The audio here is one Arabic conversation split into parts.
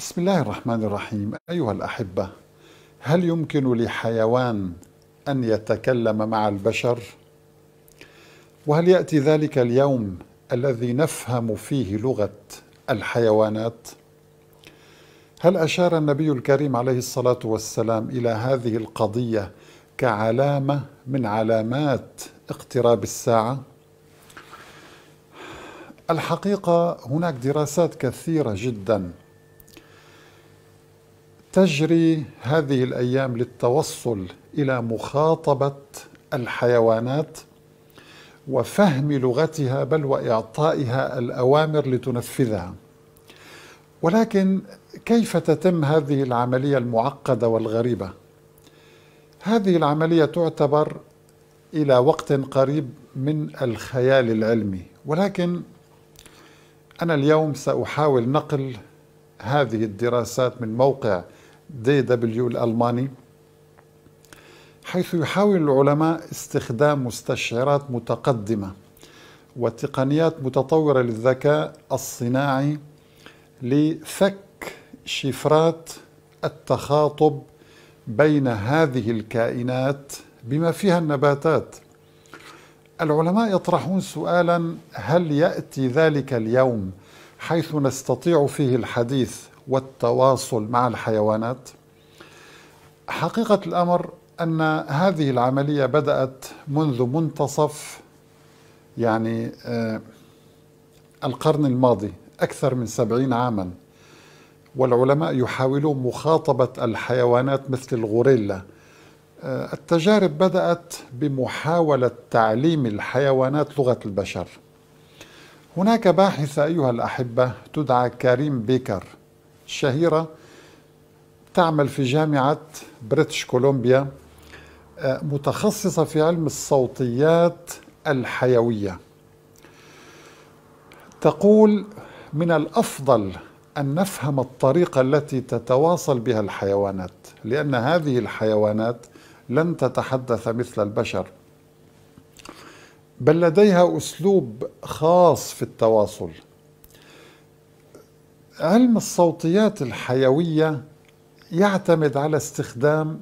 بسم الله الرحمن الرحيم أيها الأحبة هل يمكن لحيوان أن يتكلم مع البشر؟ وهل يأتي ذلك اليوم الذي نفهم فيه لغة الحيوانات؟ هل أشار النبي الكريم عليه الصلاة والسلام إلى هذه القضية كعلامة من علامات اقتراب الساعة؟ الحقيقة هناك دراسات كثيرة جداً تجري هذه الايام للتوصل الى مخاطبه الحيوانات وفهم لغتها بل واعطائها الاوامر لتنفذها ولكن كيف تتم هذه العمليه المعقده والغريبه هذه العمليه تعتبر الى وقت قريب من الخيال العلمي ولكن انا اليوم ساحاول نقل هذه الدراسات من موقع دي دبليو الألماني حيث يحاول العلماء استخدام مستشعرات متقدمة وتقنيات متطورة للذكاء الصناعي لفك شفرات التخاطب بين هذه الكائنات بما فيها النباتات العلماء يطرحون سؤالا هل ياتي ذلك اليوم حيث نستطيع فيه الحديث والتواصل مع الحيوانات حقيقة الأمر أن هذه العملية بدأت منذ منتصف يعني آه، القرن الماضي أكثر من سبعين عاما والعلماء يحاولون مخاطبة الحيوانات مثل الغوريلا آه، التجارب بدأت بمحاولة تعليم الحيوانات لغة البشر هناك باحثة أيها الأحبة تدعى كريم بيكر الشهيرة تعمل في جامعة بريتش كولومبيا آه، متخصصة في علم الصوتيات الحيوية تقول من الأفضل أن نفهم الطريقة التي تتواصل بها الحيوانات لأن هذه الحيوانات لن تتحدث مثل البشر بل لديها أسلوب خاص في التواصل علم الصوتيات الحيوية يعتمد على استخدام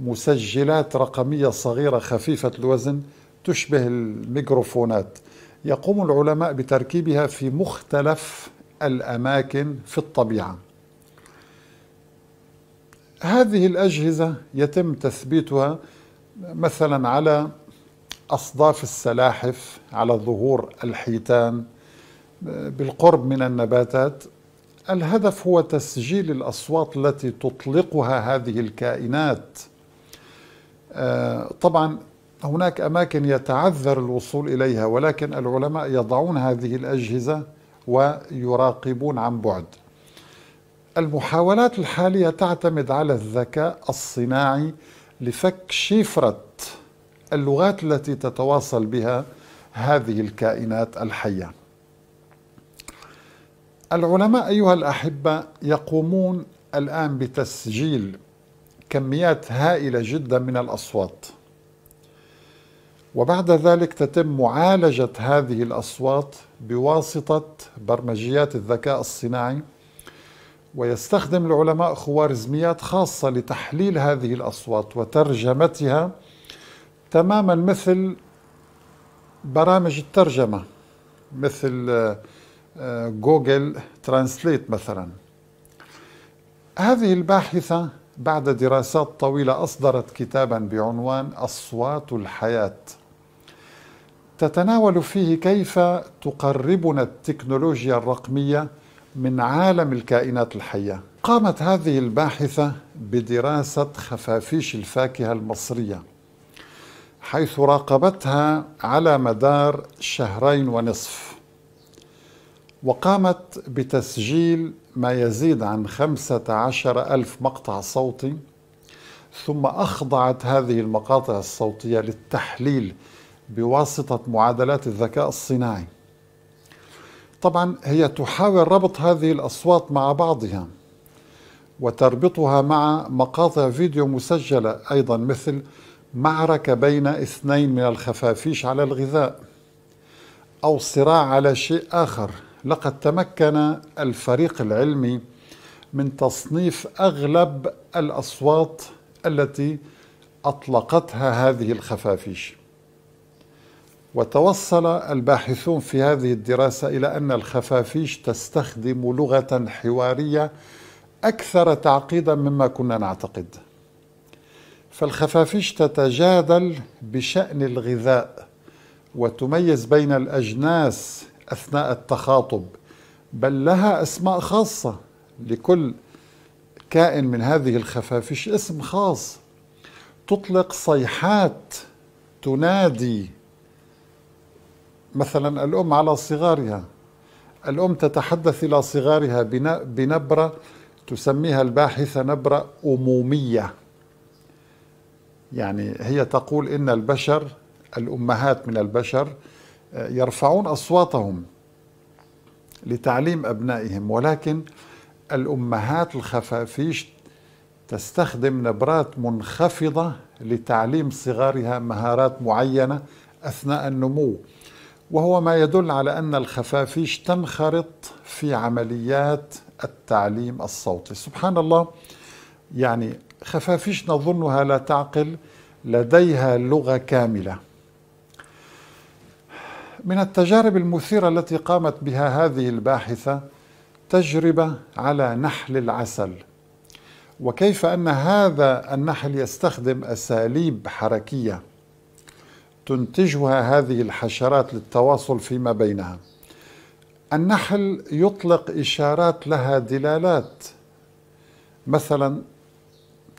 مسجلات رقمية صغيرة خفيفة الوزن تشبه الميكروفونات يقوم العلماء بتركيبها في مختلف الأماكن في الطبيعة هذه الأجهزة يتم تثبيتها مثلا على أصداف السلاحف على ظهور الحيتان بالقرب من النباتات الهدف هو تسجيل الاصوات التي تطلقها هذه الكائنات آه، طبعا هناك اماكن يتعذر الوصول اليها ولكن العلماء يضعون هذه الاجهزه ويراقبون عن بعد المحاولات الحاليه تعتمد على الذكاء الصناعي لفك شفره اللغات التي تتواصل بها هذه الكائنات الحيه العلماء أيها الأحبة يقومون الآن بتسجيل كميات هائلة جدا من الأصوات وبعد ذلك تتم معالجة هذه الأصوات بواسطة برمجيات الذكاء الصناعي ويستخدم العلماء خوارزميات خاصة لتحليل هذه الأصوات وترجمتها تماما مثل برامج الترجمة مثل جوجل ترانسليت مثلا هذه الباحثة بعد دراسات طويلة أصدرت كتابا بعنوان أصوات الحياة تتناول فيه كيف تقربنا التكنولوجيا الرقمية من عالم الكائنات الحية قامت هذه الباحثة بدراسة خفافيش الفاكهة المصرية حيث راقبتها على مدار شهرين ونصف وقامت بتسجيل ما يزيد عن عشر ألف مقطع صوتي ثم أخضعت هذه المقاطع الصوتية للتحليل بواسطة معادلات الذكاء الصناعي طبعا هي تحاول ربط هذه الأصوات مع بعضها وتربطها مع مقاطع فيديو مسجلة أيضا مثل معركة بين اثنين من الخفافيش على الغذاء أو صراع على شيء آخر لقد تمكن الفريق العلمي من تصنيف اغلب الاصوات التي اطلقتها هذه الخفافيش وتوصل الباحثون في هذه الدراسه الى ان الخفافيش تستخدم لغه حواريه اكثر تعقيدا مما كنا نعتقد فالخفافيش تتجادل بشان الغذاء وتميز بين الاجناس اثناء التخاطب بل لها اسماء خاصه لكل كائن من هذه الخفافش اسم خاص تطلق صيحات تنادي مثلا الام على صغارها الام تتحدث الى صغارها بنبره تسميها الباحثه نبره اموميه يعني هي تقول ان البشر الامهات من البشر يرفعون أصواتهم لتعليم أبنائهم ولكن الأمهات الخفافيش تستخدم نبرات منخفضة لتعليم صغارها مهارات معينة أثناء النمو وهو ما يدل على أن الخفافيش تنخرط في عمليات التعليم الصوتي سبحان الله يعني خفافيش نظنها لا تعقل لديها لغة كاملة من التجارب المثيرة التي قامت بها هذه الباحثة تجربة على نحل العسل وكيف أن هذا النحل يستخدم أساليب حركية تنتجها هذه الحشرات للتواصل فيما بينها النحل يطلق إشارات لها دلالات مثلا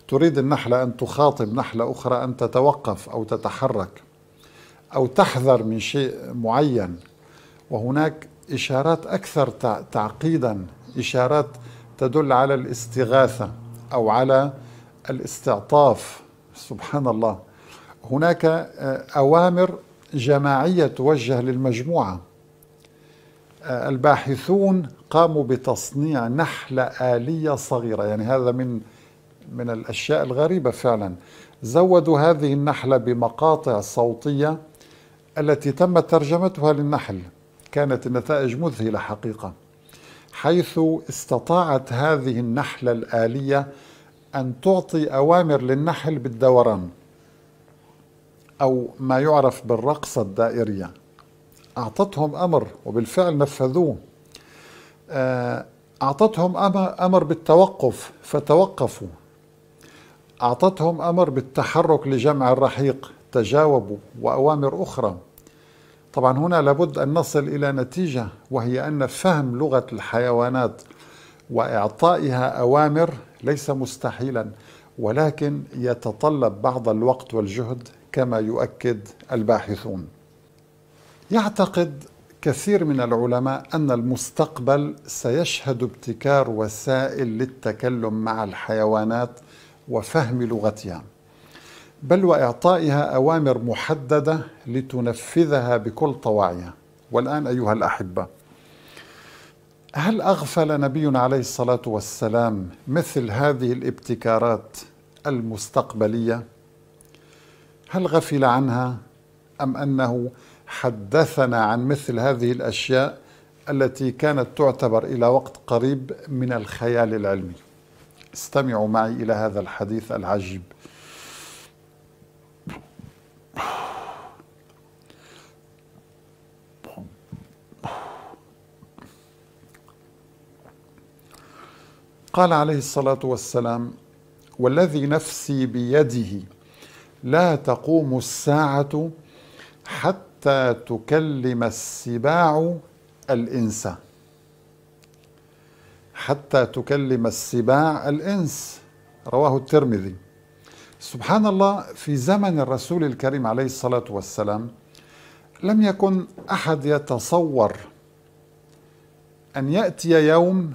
تريد النحلة أن تخاطب نحلة أخرى أن تتوقف أو تتحرك أو تحذر من شيء معين وهناك إشارات أكثر تعقيدا إشارات تدل على الاستغاثة أو على الاستعطاف سبحان الله هناك آه، أوامر جماعية توجه للمجموعة آه، الباحثون قاموا بتصنيع نحلة آلية صغيرة يعني هذا من من الأشياء الغريبة فعلا زودوا هذه النحلة بمقاطع صوتية التي تمت ترجمتها للنحل كانت النتائج مذهله حقيقه حيث استطاعت هذه النحله الاليه ان تعطي اوامر للنحل بالدوران او ما يعرف بالرقصه الدائريه اعطتهم امر وبالفعل نفذوه آه، اعطتهم امر بالتوقف فتوقفوا اعطتهم امر بالتحرك لجمع الرحيق تجاوبوا وأوامر أخرى طبعا هنا لابد أن نصل إلى نتيجة وهي أن فهم لغة الحيوانات وإعطائها أوامر ليس مستحيلا ولكن يتطلب بعض الوقت والجهد كما يؤكد الباحثون يعتقد كثير من العلماء أن المستقبل سيشهد ابتكار وسائل للتكلم مع الحيوانات وفهم لغتها بل واعطائها اوامر محدده لتنفذها بكل طواعيها والان ايها الاحبه هل اغفل نبينا عليه الصلاه والسلام مثل هذه الابتكارات المستقبليه هل غفل عنها ام انه حدثنا عن مثل هذه الاشياء التي كانت تعتبر الى وقت قريب من الخيال العلمي استمعوا معي الى هذا الحديث العجيب قال عليه الصلاه والسلام والذي نفسي بيده لا تقوم الساعه حتى تكلم السباع الانس حتى تكلم السباع الانس رواه الترمذي سبحان الله في زمن الرسول الكريم عليه الصلاه والسلام لم يكن احد يتصور ان ياتي يوم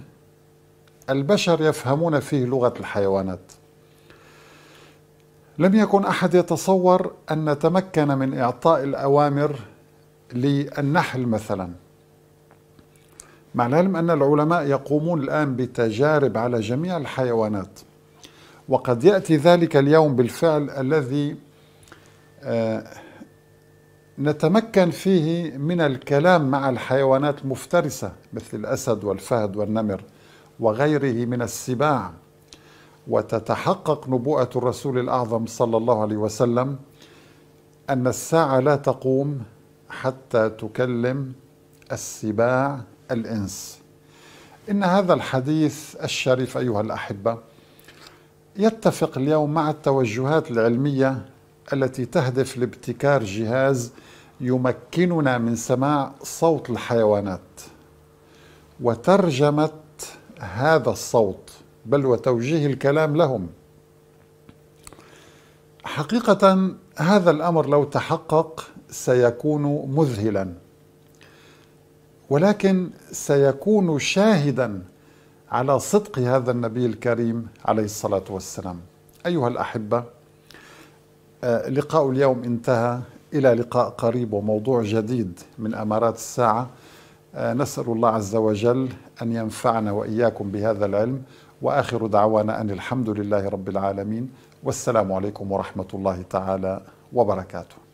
البشر يفهمون فيه لغة الحيوانات لم يكن أحد يتصور أن نتمكن من إعطاء الأوامر للنحل مثلا مع العلم أن العلماء يقومون الآن بتجارب على جميع الحيوانات وقد يأتي ذلك اليوم بالفعل الذي آه، نتمكن فيه من الكلام مع الحيوانات المفترسة مثل الأسد والفهد والنمر وغيره من السباع وتتحقق نبوءة الرسول الأعظم صلى الله عليه وسلم أن الساعة لا تقوم حتى تكلم السباع الإنس إن هذا الحديث الشريف أيها الأحبة يتفق اليوم مع التوجهات العلمية التي تهدف لابتكار جهاز يمكننا من سماع صوت الحيوانات وترجمة هذا الصوت بل وتوجيه الكلام لهم حقيقة هذا الأمر لو تحقق سيكون مذهلا ولكن سيكون شاهدا على صدق هذا النبي الكريم عليه الصلاة والسلام أيها الأحبة آه، لقاء اليوم انتهى إلى لقاء قريب وموضوع جديد من أمارات الساعة آه، نسأل الله عز وجل أن ينفعنا وإياكم بهذا العلم وآخر دعوانا أن الحمد لله رب العالمين والسلام عليكم ورحمة الله تعالى وبركاته